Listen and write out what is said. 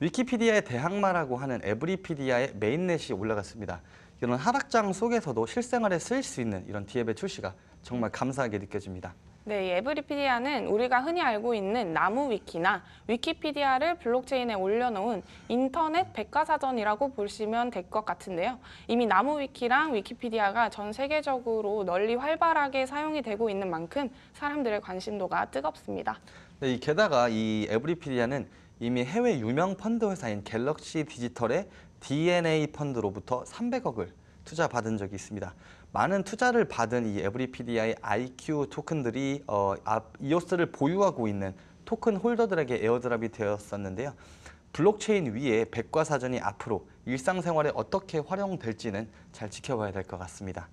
위키피디아의 대항마라고 하는 에브리피디아의 메인넷이 올라갔습니다. 이런 하락장 속에서도 실생활에 쓰일 수 있는 이런 디앱의 출시가 정말 감사하게 느껴집니다. 네, 에브리피디아는 우리가 흔히 알고 있는 나무 위키나 위키피디아를 블록체인에 올려놓은 인터넷 백과사전이라고 보시면 될 것 같은데요. 이미 나무 위키랑 위키피디아가 전 세계적으로 널리 활발하게 사용이 되고 있는 만큼 사람들의 관심도가 뜨겁습니다. 네, 게다가 이 에브리피디아는 이미 해외 유명 펀드 회사인 갤럭시 디지털의 DNA 펀드로부터 300억을 투자받은 적이 있습니다. 많은 투자를 받은 이 에브리피디아의 IQ 토큰들이 어, 이오스를 보유하고 있는 토큰 홀더들에게 에어드랍이 되었었는데요. 블록체인 위에 백과사전이 앞으로 일상생활에 어떻게 활용될지는 잘 지켜봐야 될 것 같습니다.